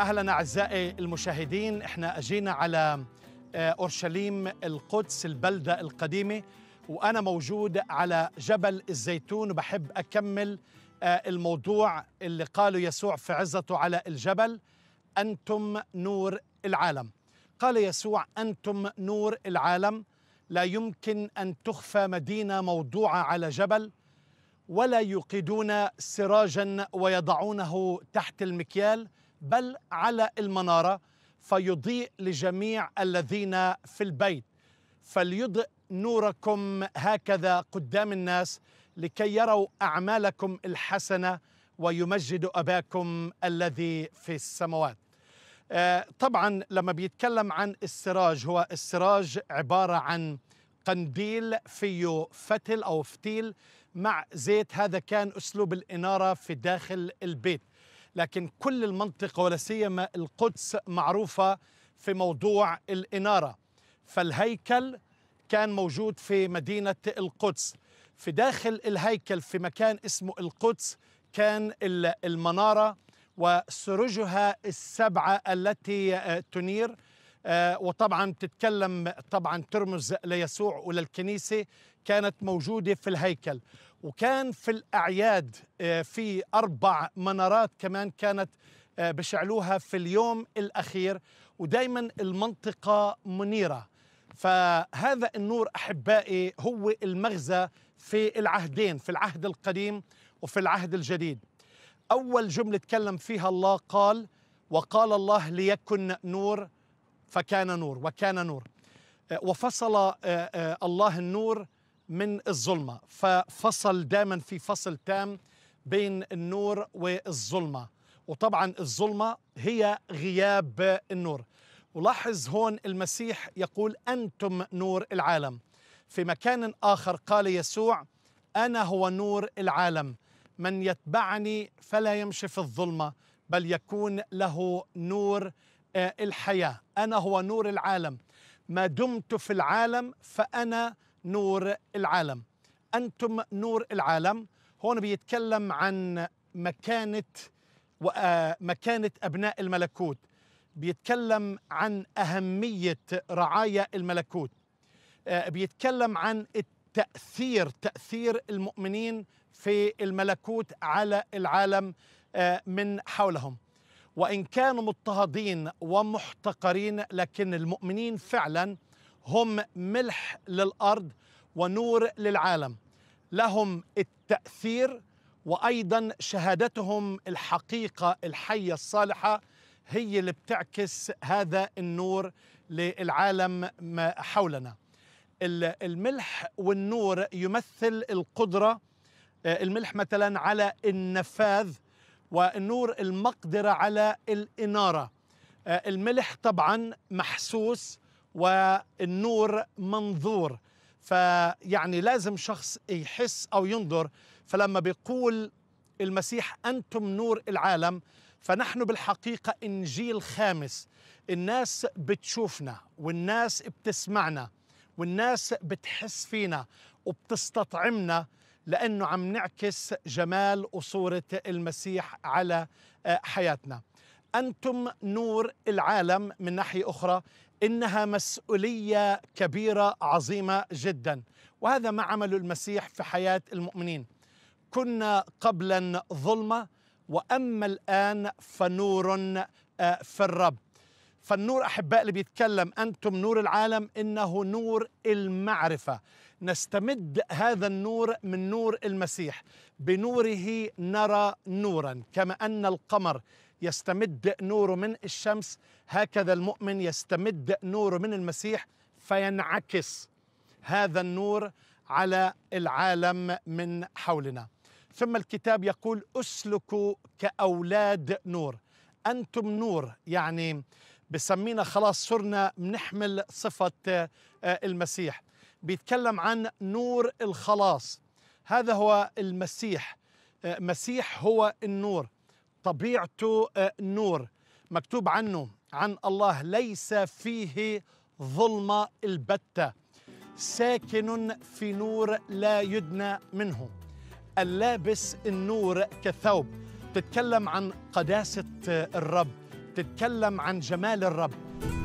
اهلا اعزائي المشاهدين احنا اجينا على آه، اورشليم القدس البلده القديمه وانا موجود على جبل الزيتون وبحب اكمل آه، الموضوع اللي قاله يسوع في عزته على الجبل انتم نور العالم قال يسوع انتم نور العالم لا يمكن ان تخفى مدينه موضوعه على جبل ولا يوقدون سراجا ويضعونه تحت المكيال بل على المنارة فيضيء لجميع الذين في البيت فليضئ نوركم هكذا قدام الناس لكي يروا أعمالكم الحسنة ويمجد أباكم الذي في السماوات آه، طبعا لما بيتكلم عن السراج هو السراج عبارة عن قنديل فيه فتل أو فتيل مع زيت هذا كان أسلوب الإنارة في داخل البيت لكن كل المنطقة ولا سيما القدس معروفة في موضوع الإنارة فالهيكل كان موجود في مدينة القدس في داخل الهيكل في مكان اسمه القدس كان المنارة وسرجها السبعة التي آه، تنير آه، وطبعا تتكلم طبعا ترمز ليسوع وللكنيسة كانت موجودة في الهيكل وكان في الأعياد آه، في أربع منارات كمان كانت آه، بشعلوها في اليوم الأخير ودايما المنطقة منيرة فهذا النور أحبائي هو المغزى في العهدين في العهد القديم وفي العهد الجديد أول جملة تكلم فيها الله قال وقال الله ليكن نور فكان نور وكان نور آه، وفصل الله النور من الظلمة ففصل دائما في فصل تام بين النور والظلمة وطبعا الظلمة هي غياب النور ولاحظ هون المسيح يقول أنتم نور العالم في مكان آخر قال يسوع أنا هو نور العالم من يتبعني فلا يمشي في الظلمة بل يكون له نور آه، الحياة أنا هو نور العالم ما دمت في العالم فأنا نور العالم أنتم نور العالم هون بيتكلم عن مكانة ومكانة آه، أبناء الملكوت بيتكلم عن أهمية رعايا الملكوت آه، بيتكلم عن التأثير تأثير المؤمنين في الملكوت على العالم آه، من حولهم وإن كانوا مضطهدين ومحتقرين لكن المؤمنين فعلاً هم ملح للارض ونور للعالم لهم التاثير وايضا شهادتهم الحقيقه الحيه الصالحه هي اللي بتعكس هذا النور للعالم حولنا الملح والنور يمثل القدره آه، الملح مثلا على النفاذ والنور المقدره على الاناره آه، الملح طبعا محسوس والنور منظور فيعني لازم شخص يحس أو ينظر فلما بيقول المسيح أنتم نور العالم فنحن بالحقيقة إنجيل خامس الناس بتشوفنا والناس بتسمعنا والناس بتحس فينا وبتستطعمنا لأنه عم نعكس جمال وصورة المسيح على آه، حياتنا أنتم نور العالم من ناحية أخرى انها مسؤوليه كبيره عظيمه جدا وهذا ما عمله المسيح في حياه المؤمنين كنا قبلا ظلمه واما الان فنور آه، في الرب فالنور احباء اللي بيتكلم انتم نور العالم انه نور المعرفه نستمد هذا النور من نور المسيح بنوره نرى نورا كما ان القمر يستمد نوره من الشمس هكذا المؤمن يستمد نوره من المسيح فينعكس هذا النور على العالم من حولنا ثم الكتاب يقول اسلكوا كاولاد نور انتم نور يعني بسمينا خلاص صرنا بنحمل صفه آه، المسيح بيتكلم عن نور الخلاص هذا هو المسيح آه، مسيح هو النور طبيعته آه، نور مكتوب عنه عن الله ليس فيه ظلمة البتة ساكن في نور لا يدنى منه اللابس النور كثوب تتكلم عن قداسة آه، الرب تتكلم عن جمال الرب